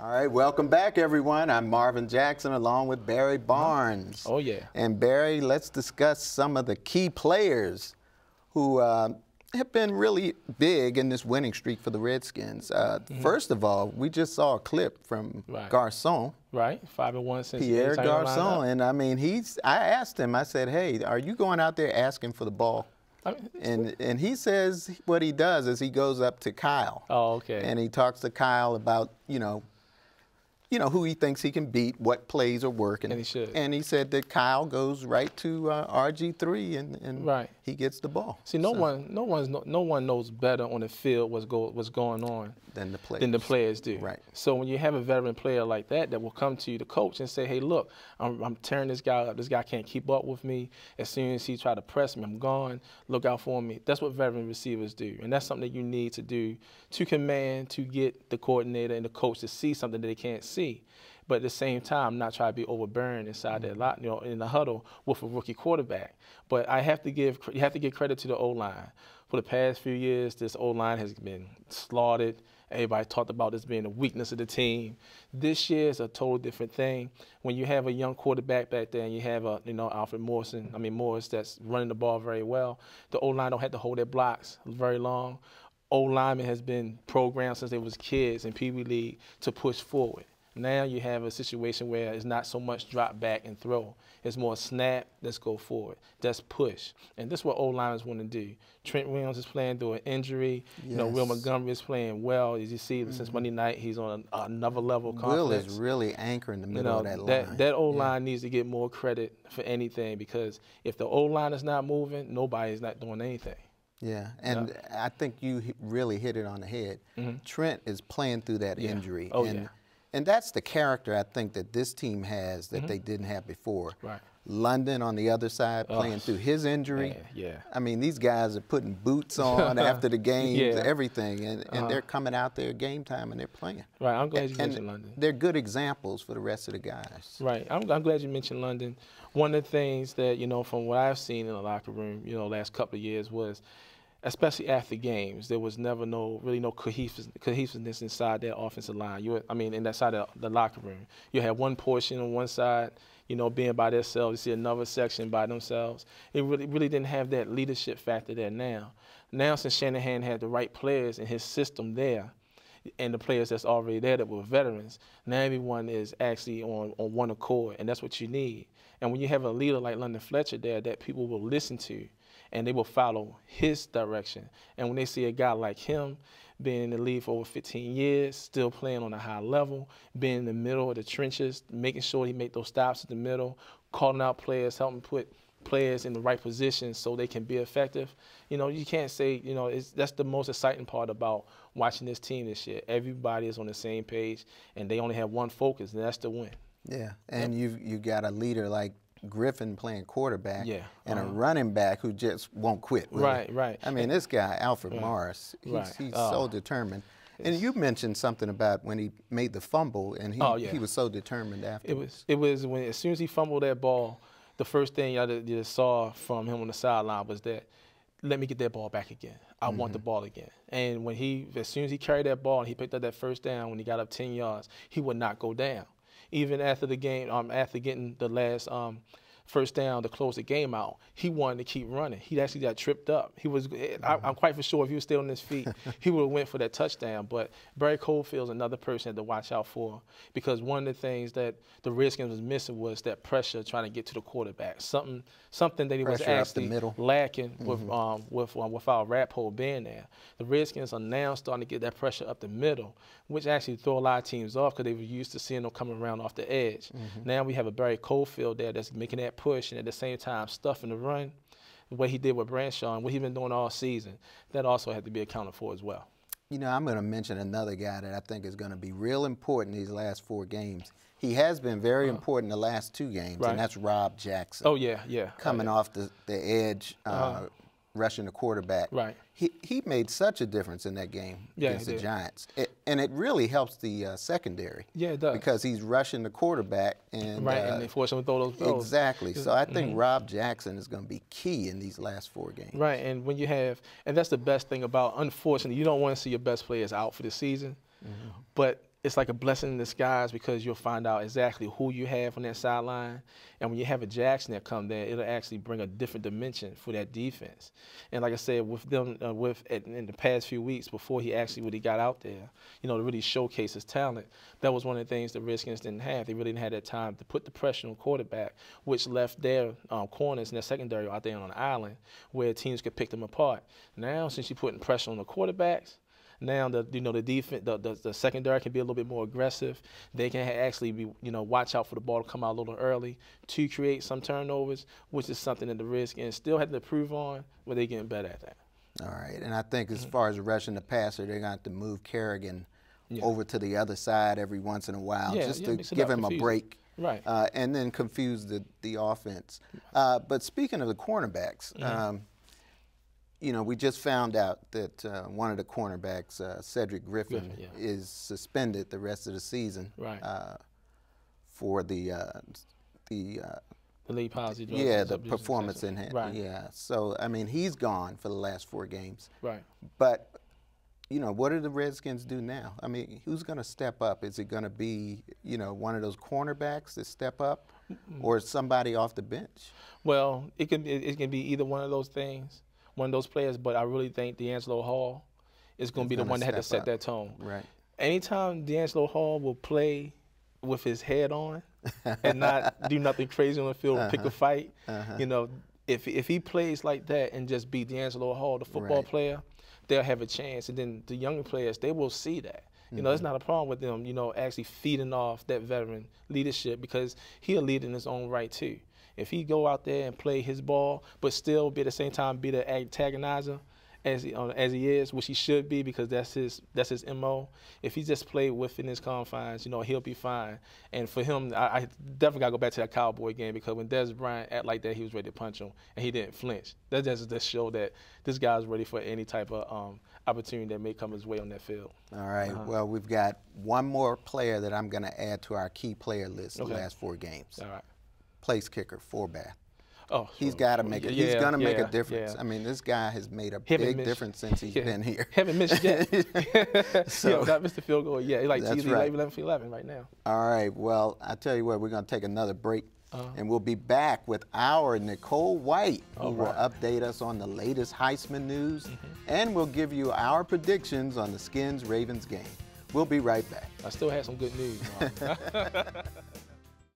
All right, welcome back, everyone. I'm Marvin Jackson along with Barry uh-huh. Barnes. Oh, yeah. And Barry, let's discuss some of the key players who uh, have been really big in this winning streak for the Redskins. Uh, mm -hmm. First of all, we just saw a clip from right. Garcon. Right, five and one since Pierre Garcon, and I mean, he's. I asked him. I said, "Hey, are you going out there asking for the ball?" I mean, and and he says what he does is he goes up to Kyle. Oh, okay. And he talks to Kyle about you know you know, who he thinks he can beat, what plays are working, And, and he should. And he said that Kyle goes right to uh, RG3 and, and right. he gets the ball. See, no so. one no one's no, no, one knows better on the field what's, go, what's going on than the players. Than the players do. Right. So when you have a veteran player like that that will come to you, the coach, and say, hey, look, I'm, I'm tearing this guy up. This guy can't keep up with me. As soon as he try to press me, I'm gone. Look out for me. That's what veteran receivers do. And that's something that you need to do to command, to get the coordinator and the coach to see something that they can't see see. But at the same time, not try to be overburdened inside mm-hmm. that lot, you know, in the huddle with a rookie quarterback. But I have to give you have to give credit to the O line. For the past few years, this O line has been slaughtered. Everybody talked about this being a weakness of the team. This year is a total different thing. When you have a young quarterback back there and you have a, you know, Alfred Morrison, I mean Morris that's running the ball very well, the O line don't have to hold their blocks very long. O lineman has been programmed since they was kids in Pee Wee League to push forward. Now you have a situation where it's not so much drop back and throw. It's more snap, let's go forward, let's push. And this is what old liners want to do. Trent Williams is playing through an injury. Yes. You know, Will Montgomery is playing well. As you see, mm -hmm. since mm-hmm. Monday night, he's on another level of Will is really anchoring the middle you know, of that, that line. That old yeah. line needs to get more credit for anything because if the old line is not moving, nobody's not doing anything. Yeah, and yeah. I think you really hit it on the head. Mm -hmm. Trent is playing through that yeah. injury. Oh, and yeah and that's the character I think that this team has that mm -hmm. they didn't have before. Right. London on the other side playing through his injury. yeah. I mean, these guys are putting boots on after the games, yeah. everything, and, and uh they're coming out there game time and they're playing. Right. I'm glad you mentioned London. They're good examples for the rest of the guys. Right. I'm, I'm, glad you mentioned London. One of the things that you know from what I've seen in the locker room, you know, last couple of years was especially after games, there was never no really no cohesiveness, inside that offensive line. You, were, I mean, in that side of the locker room, you had one portion on one side, you know, being by themselves. You see another section by themselves. It really really didn't have that leadership factor there. Now, now since Shanahan had the right players in his system there. And the players that's already there that were veterans, now everyone is actually on, on one accord, and that's what you need. And when you have a leader like London Fletcher there that people will listen to, and they will follow his direction. And when they see a guy like him being in the league for over 15 years, still playing on a high level, being in the middle of the trenches, making sure he make those stops in the middle, calling out players, helping put players in the right position so they can be effective. You know, you can't say, you know, that's the most exciting part about watching this team this year. Everybody is on the same page and they only have one focus, and that's to win. Yeah, and yep. you you got a leader like Griffin playing quarterback yeah, and a uh-huh. running back who just won't quit. Really. Right, right. I mean, this guy, Alfred Morris, he's, right. he's uh, so determined. And you mentioned something about when he made the fumble and he, oh, yeah. he was so determined after. It was, it was when, as soon as he fumbled that ball, the first thing I just saw from him on the sideline was that, let me get that ball back again. I mm -hmm. want mm-hmm. the ball again. And when he, as soon as he carried that ball and he picked up that first down, when he got up 10 yards, he would not go down even after the game, um, after getting the last um, first down to close the game out. He wanted to keep running. He actually got tripped up. He was. Eh, I, am quite for sure if he was still on his feet, he would have went for that touchdown. But Barry Coldfield's another person to watch out for because one of the things that the Redskins was missing was that pressure trying to get to the quarterback. Something something that he pressure was actually lacking mm-hmm. with um, with um, with our rap hole being there. The Redskins are now starting to get that pressure up the middle, which actually throw a lot of teams off because they were used to seeing them coming around off the edge. Mm-hmm. Now we have a Barry Coldfield there that's making that push and at the same time stuffing the run, the way he did with Branshaw and what he's been doing all season, that also had to be accounted for as well. You know, I'm going to mention another guy that I think is going to be real important these last four games. He has been very uh -huh. important the last two games, right. and that's Rob Jackson. Oh, yeah, yeah. Coming oh, uh, yeah. off the, the edge uh, uh -huh rushing the quarterback. Right. He, he made such a difference in that game yeah, against the did. Giants. It, and it really helps the uh, secondary. Yeah, it does. Because he's rushing the quarterback. and Right, uh, and they force him to throw those throws. Exactly. So I think mm -hmm. Rob Jackson is going to be key in these last four games. Right, and when you have, and that's the best thing about, unfortunately, you don't want to see your best players out for the season. Mm -hmm. But it's like a blessing in disguise because you'll find out exactly who you have on that sideline. And when you have a Jackson that come there, it'll actually bring a different dimension for that defense. And like I said, with them, uh, with in the past few weeks before he actually really got out there, you know, to really showcase his talent, that was one of the things the Redskins didn't have. They really didn't have that time to put the pressure on quarterback, which left their um, corners and their secondary out there on an island where teams could pick them apart. Now, since you're putting pressure on the quarterbacks, now the you know the defense the, the, the, secondary can be a little bit more aggressive. They can actually be you know watch out for the ball to come out a little early to create some turnovers, which is something that the risk and still have to improve on. But they're getting better at that. All right, and I think as mm-hmm. far as rushing the passer, they're going to have to move Kerrigan yeah. over to the other side every once in a while yeah, just yeah, to give him confusing. a break. Right. Uh, and then confuse the, the offense. Uh, but speaking of the cornerbacks, mm -hmm. um, you know, we just found out that uh, one of the cornerbacks, uh, Cedric Griffin, Griffin yeah. is suspended the rest of the season right. uh, for the uh, the uh, the positive. Yeah, the performance in Right. Yeah, so I mean, he's gone for the last four games. Right. But you know, what do the Redskins do now? I mean, who's going to step up? Is it going to be you know one of those cornerbacks that step up, mm -hmm. or somebody off the bench? Well, it can it, it can be either one of those things one of those players, but I really think D'Angelo Hall is going to be the one that had to set up. that tone. Right. Anytime D'Angelo Hall will play with his head on and not do nothing crazy on the field, uh-huh. pick a uh-huh. fight, uh-huh. you know, if if he plays like that and just be D'Angelo Hall, the football right. player, they'll have a chance. And then the younger players, they will see that. You know, mm-hmm. it's not a problem with them, you know, actually feeding off that veteran leadership because he'll lead in his own right too if he go out there and play his ball, but still be at the same time be the antagonizer as he, as he is, which he should be because that's his that's his mo. If he just played within his confines, you know he'll be fine. And for him, I, I definitely gotta go back to that Cowboy game because when Des Bryant act like that, he was ready to punch him and he didn't flinch. That just just show that this guy's ready for any type of um, opportunity that may come his way on that field. All right. uh -huh. Well, we've got one more player that I'm gonna add to our key player list okay. the last four games. All right place kicker for Bath. Oh, he's got to make it. Yeah, he's going to yeah, make a difference. Yeah. I mean, this guy has made a him big difference since he's been here. Haven't missed yet. so yeah, missed the field goal Yeah, Like that's TV right. 11 for 11 right now. All right. Well, I tell you what, we're going to take another break. Uh -huh. And we'll be back with our Nicole White, who right. will update us on the latest Heisman news, mm -hmm. and we'll give you our predictions on the Skins Ravens game. We'll be right back. I still have some good news.